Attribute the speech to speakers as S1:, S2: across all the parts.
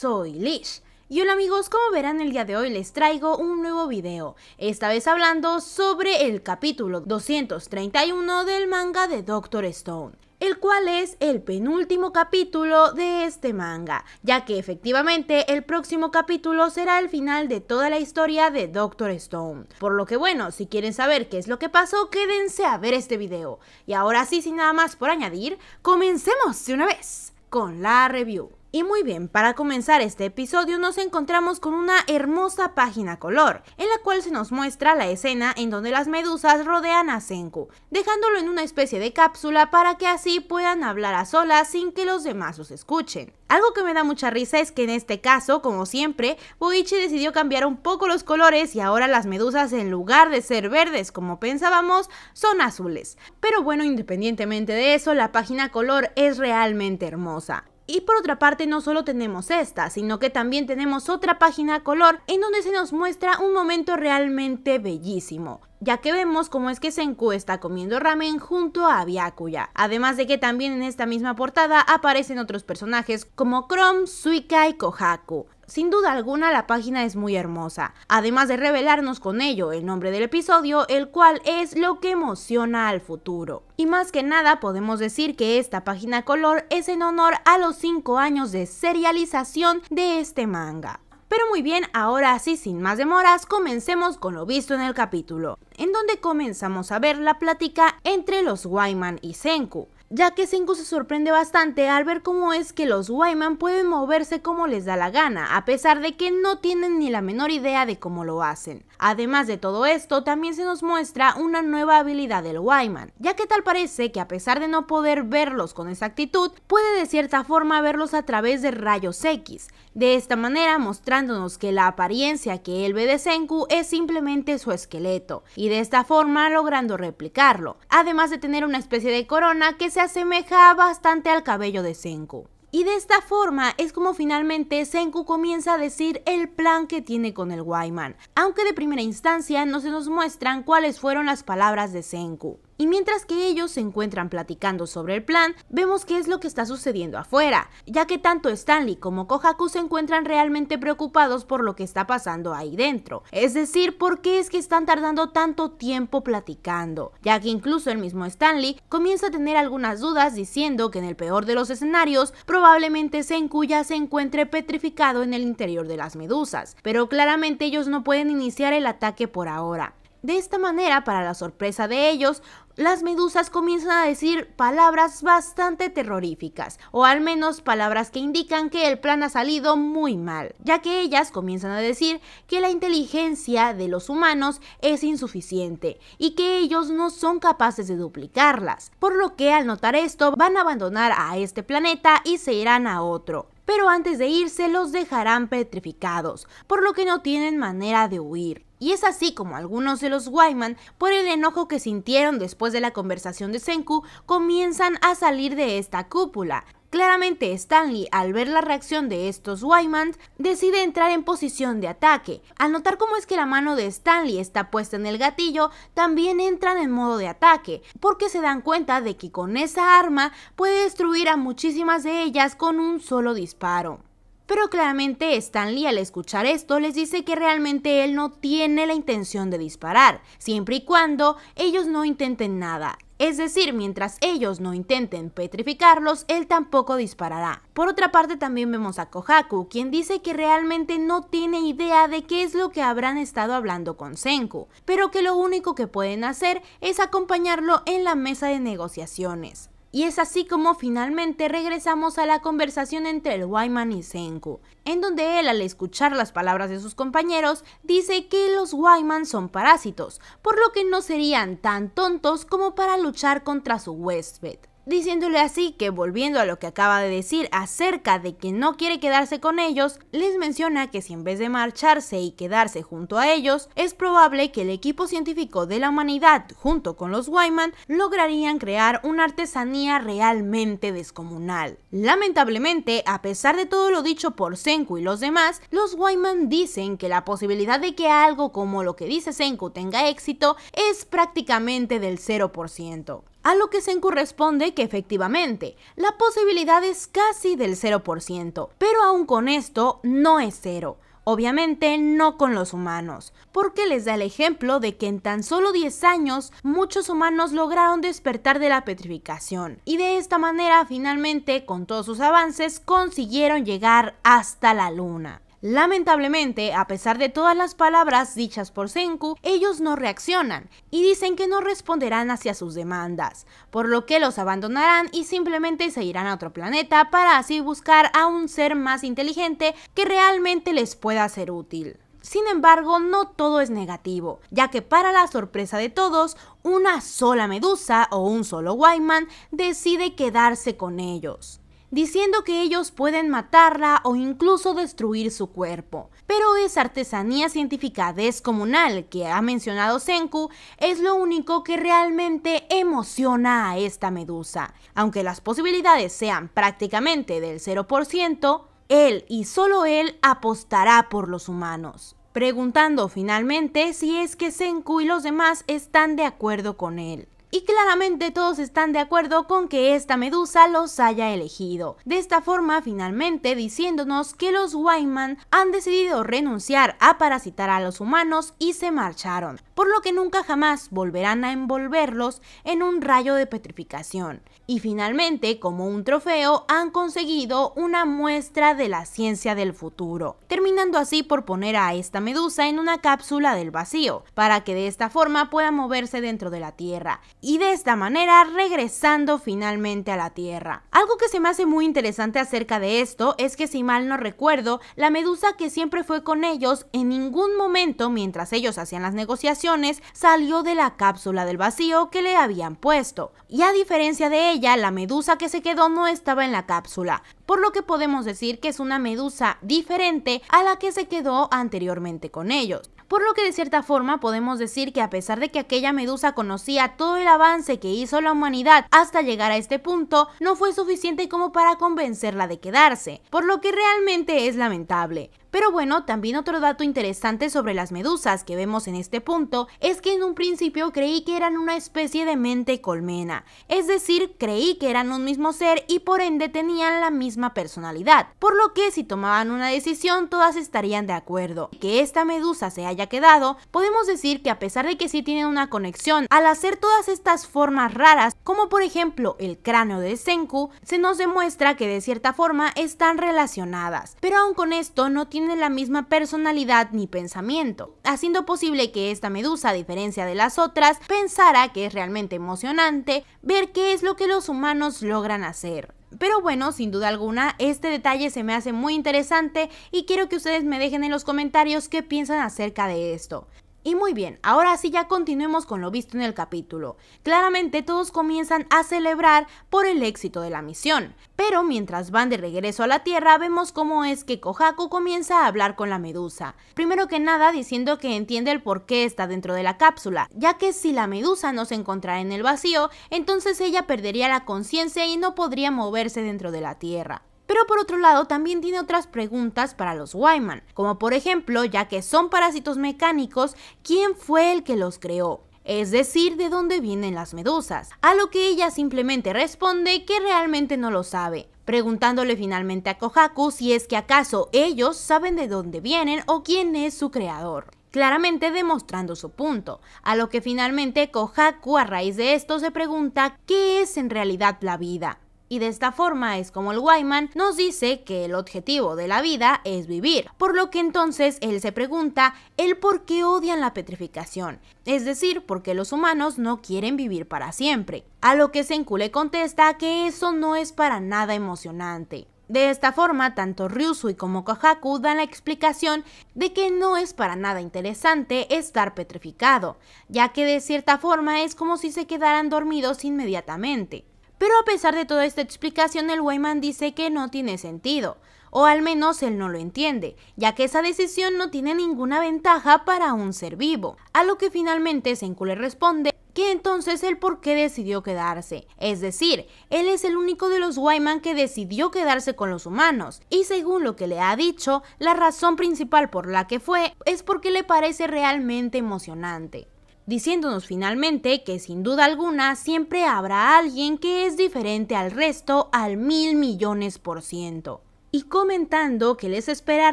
S1: soy Lish. Y hola amigos, como verán el día de hoy les traigo un nuevo video, esta vez hablando sobre el capítulo 231 del manga de Doctor Stone el cual es el penúltimo capítulo de este manga, ya que efectivamente el próximo capítulo será el final de toda la historia de Doctor Stone. Por lo que bueno, si quieren saber qué es lo que pasó, quédense a ver este video. Y ahora sí, sin nada más por añadir, comencemos de una vez con la review. Y muy bien, para comenzar este episodio nos encontramos con una hermosa página color, en la cual se nos muestra la escena en donde las medusas rodean a Senku, dejándolo en una especie de cápsula para que así puedan hablar a solas sin que los demás los escuchen. Algo que me da mucha risa es que en este caso, como siempre, Boichi decidió cambiar un poco los colores y ahora las medusas en lugar de ser verdes como pensábamos, son azules. Pero bueno, independientemente de eso, la página color es realmente hermosa. Y por otra parte, no solo tenemos esta, sino que también tenemos otra página a color en donde se nos muestra un momento realmente bellísimo ya que vemos cómo es que Senku está comiendo ramen junto a Byakuya. Además de que también en esta misma portada aparecen otros personajes como Chrome, Suika y Kohaku. Sin duda alguna la página es muy hermosa, además de revelarnos con ello el nombre del episodio, el cual es lo que emociona al futuro. Y más que nada podemos decir que esta página color es en honor a los 5 años de serialización de este manga. Pero muy bien, ahora sí, sin más demoras, comencemos con lo visto en el capítulo, en donde comenzamos a ver la plática entre los Wyman y Senku ya que Senku se sorprende bastante al ver cómo es que los Wyman pueden moverse como les da la gana, a pesar de que no tienen ni la menor idea de cómo lo hacen. Además de todo esto, también se nos muestra una nueva habilidad del Wyman, ya que tal parece que a pesar de no poder verlos con exactitud, puede de cierta forma verlos a través de rayos X, de esta manera mostrándonos que la apariencia que él ve de Senku es simplemente su esqueleto, y de esta forma logrando replicarlo, además de tener una especie de corona que se asemeja bastante al cabello de Senku. Y de esta forma es como finalmente Senku comienza a decir el plan que tiene con el Wayman, aunque de primera instancia no se nos muestran cuáles fueron las palabras de Senku y mientras que ellos se encuentran platicando sobre el plan, vemos qué es lo que está sucediendo afuera, ya que tanto Stanley como Kohaku se encuentran realmente preocupados por lo que está pasando ahí dentro, es decir, por qué es que están tardando tanto tiempo platicando, ya que incluso el mismo Stanley comienza a tener algunas dudas diciendo que en el peor de los escenarios probablemente Senkuya se encuentre petrificado en el interior de las medusas, pero claramente ellos no pueden iniciar el ataque por ahora. De esta manera, para la sorpresa de ellos, las medusas comienzan a decir palabras bastante terroríficas, o al menos palabras que indican que el plan ha salido muy mal, ya que ellas comienzan a decir que la inteligencia de los humanos es insuficiente y que ellos no son capaces de duplicarlas, por lo que al notar esto van a abandonar a este planeta y se irán a otro, pero antes de irse los dejarán petrificados, por lo que no tienen manera de huir. Y es así como algunos de los Wyman, por el enojo que sintieron después de la conversación de Senku, comienzan a salir de esta cúpula. Claramente Stanley, al ver la reacción de estos Wyman, decide entrar en posición de ataque. Al notar cómo es que la mano de Stanley está puesta en el gatillo, también entran en modo de ataque, porque se dan cuenta de que con esa arma puede destruir a muchísimas de ellas con un solo disparo. Pero claramente Stanley al escuchar esto les dice que realmente él no tiene la intención de disparar, siempre y cuando ellos no intenten nada. Es decir, mientras ellos no intenten petrificarlos, él tampoco disparará. Por otra parte, también vemos a Kohaku, quien dice que realmente no tiene idea de qué es lo que habrán estado hablando con Senku, pero que lo único que pueden hacer es acompañarlo en la mesa de negociaciones. Y es así como finalmente regresamos a la conversación entre el Wyman y Senku, en donde él al escuchar las palabras de sus compañeros dice que los Wyman son parásitos, por lo que no serían tan tontos como para luchar contra su huésped diciéndole así que volviendo a lo que acaba de decir acerca de que no quiere quedarse con ellos, les menciona que si en vez de marcharse y quedarse junto a ellos, es probable que el equipo científico de la humanidad junto con los Wyman lograrían crear una artesanía realmente descomunal. Lamentablemente, a pesar de todo lo dicho por Senku y los demás, los Wyman dicen que la posibilidad de que algo como lo que dice Senku tenga éxito es prácticamente del 0% a lo que se corresponde que efectivamente la posibilidad es casi del 0%, pero aún con esto no es cero. Obviamente no con los humanos, porque les da el ejemplo de que en tan solo 10 años muchos humanos lograron despertar de la petrificación y de esta manera finalmente con todos sus avances consiguieron llegar hasta la luna. Lamentablemente, a pesar de todas las palabras dichas por Senku, ellos no reaccionan y dicen que no responderán hacia sus demandas, por lo que los abandonarán y simplemente se irán a otro planeta para así buscar a un ser más inteligente que realmente les pueda ser útil. Sin embargo, no todo es negativo, ya que para la sorpresa de todos, una sola medusa o un solo Wyman decide quedarse con ellos diciendo que ellos pueden matarla o incluso destruir su cuerpo. Pero esa artesanía científica descomunal que ha mencionado Senku es lo único que realmente emociona a esta medusa. Aunque las posibilidades sean prácticamente del 0%, él y solo él apostará por los humanos preguntando finalmente si es que Senku y los demás están de acuerdo con él y claramente todos están de acuerdo con que esta medusa los haya elegido. De esta forma, finalmente diciéndonos que los Wyman han decidido renunciar a parasitar a los humanos y se marcharon, por lo que nunca jamás volverán a envolverlos en un rayo de petrificación y finalmente, como un trofeo, han conseguido una muestra de la ciencia del futuro, terminando así por poner a esta medusa en una cápsula del vacío, para que de esta forma pueda moverse dentro de la Tierra, y de esta manera regresando finalmente a la Tierra. Algo que se me hace muy interesante acerca de esto es que si mal no recuerdo, la medusa que siempre fue con ellos en ningún momento mientras ellos hacían las negociaciones salió de la cápsula del vacío que le habían puesto, y a diferencia de ellos, ya la medusa que se quedó no estaba en la cápsula, por lo que podemos decir que es una medusa diferente a la que se quedó anteriormente con ellos. Por lo que de cierta forma podemos decir que a pesar de que aquella medusa conocía todo el avance que hizo la humanidad hasta llegar a este punto, no fue suficiente como para convencerla de quedarse, por lo que realmente es lamentable. Pero bueno, también otro dato interesante sobre las medusas que vemos en este punto es que en un principio creí que eran una especie de mente colmena, es decir, creí que eran un mismo ser y por ende tenían la misma personalidad, por lo que si tomaban una decisión todas estarían de acuerdo. Que esta medusa se haya quedado, podemos decir que a pesar de que sí tienen una conexión, al hacer todas estas formas raras, como por ejemplo el cráneo de Senku, se nos demuestra que de cierta forma están relacionadas, pero aún con esto no tiene tiene la misma personalidad ni pensamiento, haciendo posible que esta medusa, a diferencia de las otras, pensara que es realmente emocionante ver qué es lo que los humanos logran hacer. Pero bueno, sin duda alguna, este detalle se me hace muy interesante y quiero que ustedes me dejen en los comentarios qué piensan acerca de esto. Y muy bien, ahora sí ya continuemos con lo visto en el capítulo. Claramente todos comienzan a celebrar por el éxito de la misión, pero mientras van de regreso a la Tierra vemos cómo es que Kohaku comienza a hablar con la medusa. Primero que nada diciendo que entiende el por qué está dentro de la cápsula, ya que si la medusa no se encontrara en el vacío, entonces ella perdería la conciencia y no podría moverse dentro de la Tierra pero por otro lado también tiene otras preguntas para los Wyman, como por ejemplo, ya que son parásitos mecánicos, ¿quién fue el que los creó? es decir, de dónde vienen las medusas, a lo que ella simplemente responde que realmente no lo sabe, preguntándole finalmente a Kohaku si es que acaso ellos saben de dónde vienen o quién es su creador. Claramente demostrando su punto, a lo que finalmente Kohaku a raíz de esto se pregunta qué es en realidad la vida, y de esta forma es como el Wyman nos dice que el objetivo de la vida es vivir, por lo que entonces él se pregunta el por qué odian la petrificación, es decir, por qué los humanos no quieren vivir para siempre. A lo que Senkule contesta que eso no es para nada emocionante. De esta forma, tanto Ryusui como Kohaku dan la explicación de que no es para nada interesante estar petrificado, ya que de cierta forma es como si se quedaran dormidos inmediatamente. Pero a pesar de toda esta explicación, el Wayman dice que no tiene sentido, o al menos él no lo entiende, ya que esa decisión no tiene ninguna ventaja para un ser vivo, a lo que finalmente le responde que entonces el por qué decidió quedarse. Es decir, él es el único de los Wyman que decidió quedarse con los humanos, y según lo que le ha dicho, la razón principal por la que fue es porque le parece realmente emocionante diciéndonos finalmente que sin duda alguna siempre habrá alguien que es diferente al resto al mil millones por ciento y comentando que les espera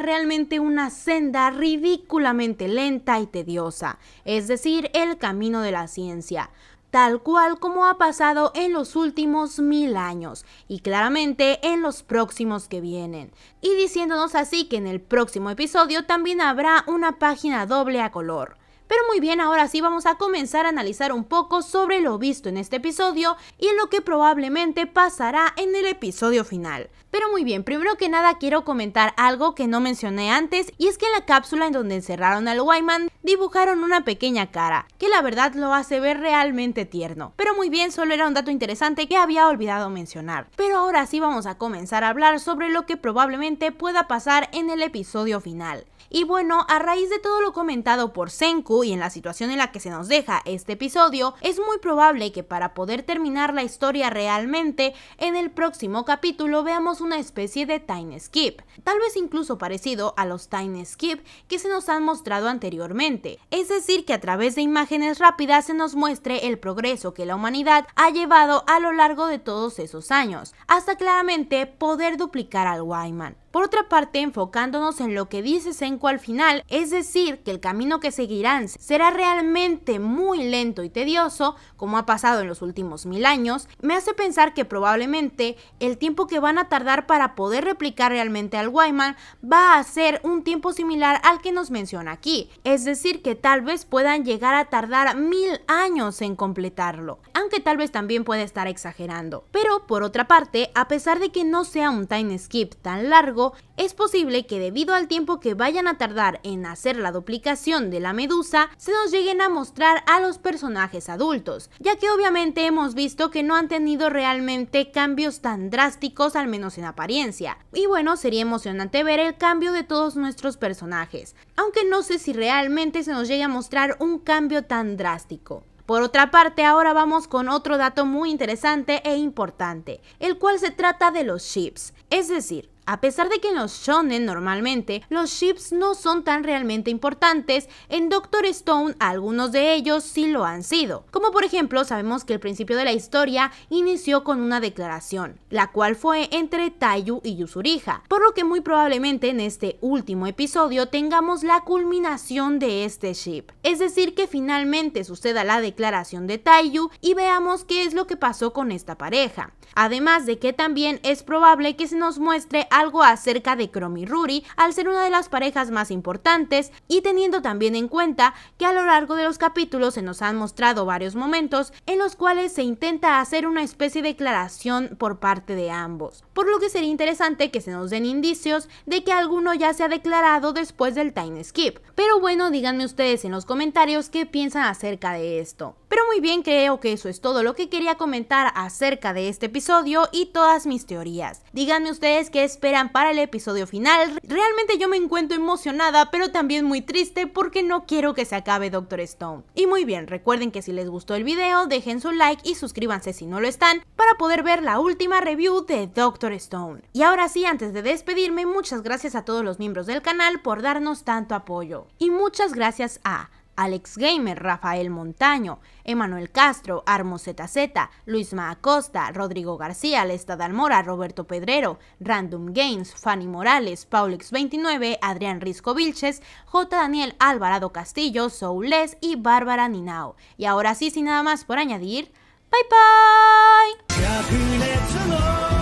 S1: realmente una senda ridículamente lenta y tediosa, es decir, el camino de la ciencia, tal cual como ha pasado en los últimos mil años y claramente en los próximos que vienen. Y diciéndonos así que en el próximo episodio también habrá una página doble a color. Pero muy bien, ahora sí vamos a comenzar a analizar un poco sobre lo visto en este episodio y lo que probablemente pasará en el episodio final. Pero muy bien, primero que nada quiero comentar algo que no mencioné antes y es que en la cápsula en donde encerraron al Wyman dibujaron una pequeña cara, que la verdad lo hace ver realmente tierno. Pero muy bien, solo era un dato interesante que había olvidado mencionar. Pero ahora sí vamos a comenzar a hablar sobre lo que probablemente pueda pasar en el episodio final. Y bueno, a raíz de todo lo comentado por Senku y en la situación en la que se nos deja este episodio, es muy probable que para poder terminar la historia realmente, en el próximo capítulo veamos una especie de time skip, tal vez incluso parecido a los time skip que se nos han mostrado anteriormente, es decir, que a través de imágenes rápidas se nos muestre el progreso que la humanidad ha llevado a lo largo de todos esos años, hasta claramente poder duplicar al Wyman. Por otra parte, enfocándonos en lo que dice Senko al final, es decir, que el camino que seguirán será realmente muy lento y tedioso, como ha pasado en los últimos mil años, me hace pensar que probablemente el tiempo que van a tardar para poder replicar realmente al Wyman va a ser un tiempo similar al que nos menciona aquí, es decir, que tal vez puedan llegar a tardar mil años en completarlo, aunque tal vez también pueda estar exagerando. Pero por otra parte, a pesar de que no sea un time skip tan largo, es posible que debido al tiempo que vayan a tardar en hacer la duplicación de la medusa, se nos lleguen a mostrar a los personajes adultos, ya que obviamente hemos visto que no han tenido realmente cambios tan drásticos, al menos en apariencia. Y bueno, sería emocionante ver el cambio de todos nuestros personajes, aunque no sé si realmente se nos llegue a mostrar un cambio tan drástico. Por otra parte, ahora vamos con otro dato muy interesante e importante, el cual se trata de los chips, es decir, a pesar de que en los shonen normalmente los ships no son tan realmente importantes, en Doctor Stone algunos de ellos sí lo han sido. Como por ejemplo, sabemos que el principio de la historia inició con una declaración, la cual fue entre Tayu y Yusurija, por lo que muy probablemente en este último episodio tengamos la culminación de este ship. Es decir, que finalmente suceda la declaración de Taiyu y veamos qué es lo que pasó con esta pareja. Además de que también es probable que se nos muestre a algo acerca de Chrome y Ruri al ser una de las parejas más importantes y teniendo también en cuenta que a lo largo de los capítulos se nos han mostrado varios momentos en los cuales se intenta hacer una especie de declaración por parte de ambos, por lo que sería interesante que se nos den indicios de que alguno ya se ha declarado después del time skip. Pero bueno, díganme ustedes en los comentarios qué piensan acerca de esto. Pero muy bien, creo que eso es todo lo que quería comentar acerca de este episodio y todas mis teorías. Díganme ustedes qué esperan para el episodio final. Realmente yo me encuentro emocionada, pero también muy triste porque no quiero que se acabe Doctor Stone. Y muy bien, recuerden que si les gustó el video, dejen su like y suscríbanse si no lo están para poder ver la última review de Doctor Stone. Y ahora sí, antes de despedirme, muchas gracias a todos los miembros del canal por darnos tanto apoyo. Y muchas gracias a Alex Gamer, Rafael Montaño, Emanuel Castro, Armo ZZ, Luis Acosta, Rodrigo García, Lesta Dalmora, Roberto Pedrero, Random Games, Fanny Morales, Paulix 29 Adrián Risco Vilches, J. Daniel Alvarado Castillo, Soules y Bárbara Ninao. Y ahora sí, sin nada más por añadir, bye bye.